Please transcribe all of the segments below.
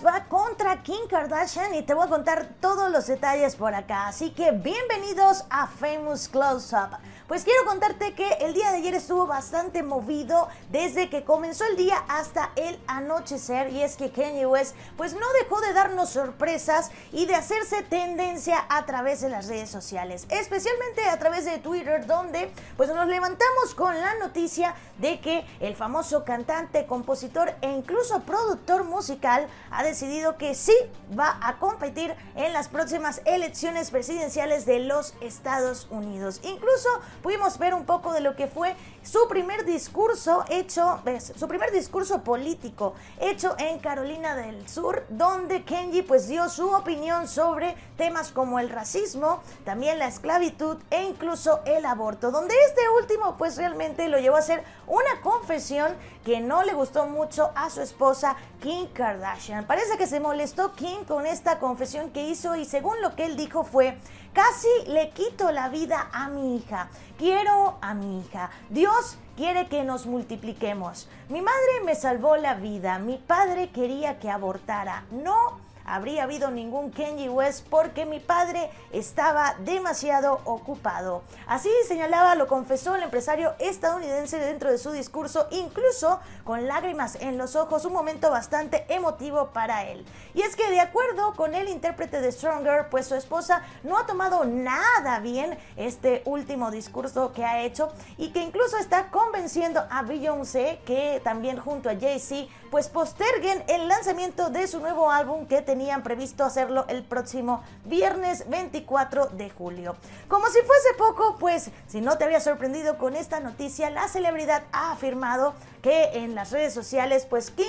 va contra Kim Kardashian y te voy a contar todos los detalles por acá. Así que bienvenidos a Famous Close Up. Pues quiero contarte que el día de ayer estuvo bastante movido desde que comenzó el día hasta el anochecer y es que Kanye West pues no dejó de darnos sorpresas y de hacerse tendencia a través de las redes sociales, especialmente a través de Twitter donde pues nos levantamos con la noticia de que el famoso cantante, compositor e incluso productor musical decidido que sí va a competir en las próximas elecciones presidenciales de los Estados Unidos. Incluso pudimos ver un poco de lo que fue su primer discurso hecho, pues, su primer discurso político hecho en Carolina del Sur, donde Kenji pues dio su opinión sobre temas como el racismo, también la esclavitud e incluso el aborto, donde este último pues realmente lo llevó a hacer una confesión que no le gustó mucho a su esposa Kim Kardashian. Parece que se molestó Kim con esta confesión que hizo y según lo que él dijo fue, casi le quito la vida a mi hija, quiero a mi hija, Dios quiere que nos multipliquemos. Mi madre me salvó la vida, mi padre quería que abortara, no habría habido ningún kenji West porque mi padre estaba demasiado ocupado. Así señalaba, lo confesó el empresario estadounidense dentro de su discurso, incluso con lágrimas en los ojos, un momento bastante emotivo para él. Y es que de acuerdo con el intérprete de Stronger, pues su esposa no ha tomado nada bien este último discurso que ha hecho y que incluso está convenciendo a Beyoncé que también junto a Jay-Z pues posterguen el lanzamiento de su nuevo álbum que te tenían previsto hacerlo el próximo viernes 24 de julio. Como si fuese poco, pues si no te había sorprendido con esta noticia, la celebridad ha afirmado que en las redes sociales, pues Kim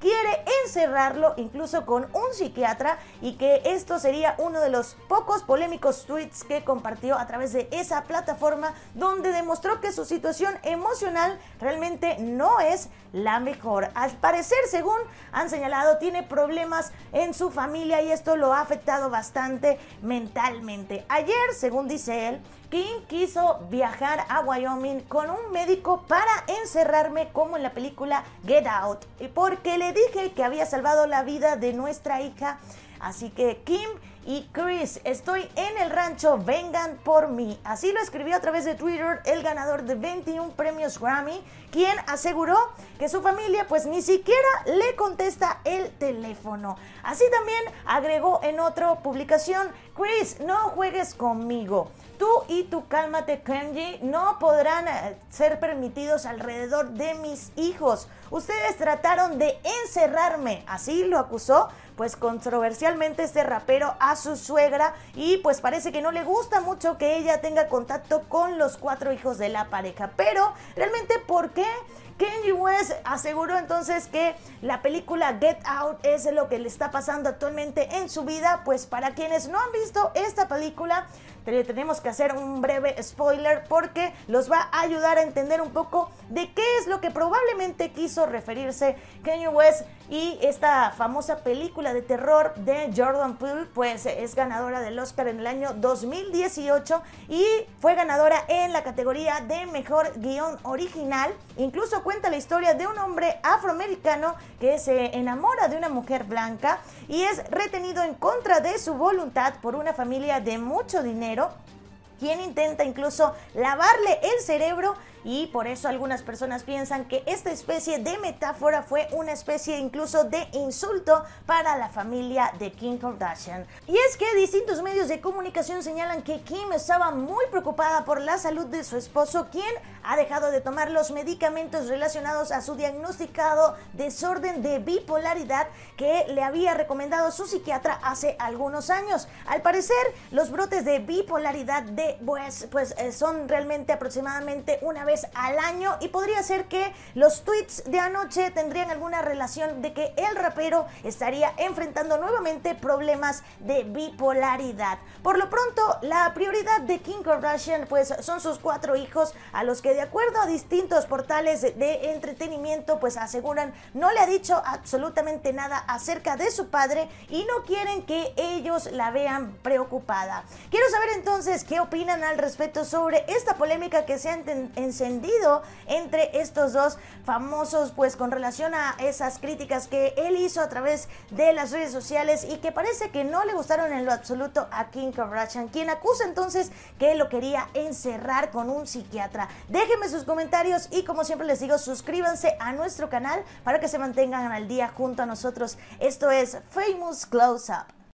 quiere encerrarlo incluso con un psiquiatra y que esto sería uno de los pocos polémicos tweets que compartió a través de esa plataforma donde demostró que su situación emocional realmente no es la mejor. Al parecer, según han señalado, tiene problemas en su familia y esto lo ha afectado bastante mentalmente. Ayer, según dice él, King quiso viajar a Wyoming con un médico para encerrarme como en la película Get Out, y porque le dije que había salvado la vida de nuestra hija. Así que Kim y Chris, estoy en el rancho, vengan por mí. Así lo escribió a través de Twitter el ganador de 21 premios Grammy, quien aseguró que su familia pues ni siquiera le contesta el teléfono. Así también agregó en otra publicación, Chris, no juegues conmigo. Tú y tu cálmate Kenji no podrán eh, ser permitidos alrededor de mis hijos. Ustedes trataron de encerrarme. Así lo acusó, pues controversialmente este rapero su suegra y pues parece que no le gusta mucho que ella tenga contacto con los cuatro hijos de la pareja. Pero, ¿realmente por qué? Kanye West aseguró entonces que la película Get Out es lo que le está pasando actualmente en su vida. Pues para quienes no han visto esta película, tenemos que hacer un breve spoiler porque los va a ayudar a entender un poco de qué es lo que probablemente quiso referirse Kanye West y esta famosa película de terror de Jordan Poole, pues es ganadora del Oscar en el año 2018 y fue ganadora en la categoría de mejor guión original. Incluso cuenta la historia de un hombre afroamericano que se enamora de una mujer blanca y es retenido en contra de su voluntad por una familia de mucho dinero quien intenta incluso lavarle el cerebro y por eso algunas personas piensan que esta especie de metáfora fue una especie incluso de insulto para la familia de Kim Kardashian. Y es que distintos medios de comunicación señalan que Kim estaba muy preocupada por la salud de su esposo, quien ha dejado de tomar los medicamentos relacionados a su diagnosticado desorden de bipolaridad que le había recomendado su psiquiatra hace algunos años. Al parecer, los brotes de bipolaridad de pues, pues eh, son realmente aproximadamente una vez al año y podría ser que los tweets de anoche tendrían alguna relación de que el rapero estaría enfrentando nuevamente problemas de bipolaridad. Por lo pronto, la prioridad de King Kardashian pues son sus cuatro hijos a los que de acuerdo a distintos portales de entretenimiento pues aseguran no le ha dicho absolutamente nada acerca de su padre y no quieren que ellos la vean preocupada. Quiero saber entonces qué opinan al respecto sobre esta polémica que se ha encendido entre estos dos famosos, pues con relación a esas críticas que él hizo a través de las redes sociales y que parece que no le gustaron en lo absoluto a Kim Kardashian, quien acusa entonces que lo quería encerrar con un psiquiatra. Déjenme sus comentarios y como siempre les digo, suscríbanse a nuestro canal para que se mantengan al día junto a nosotros. Esto es Famous Close Up.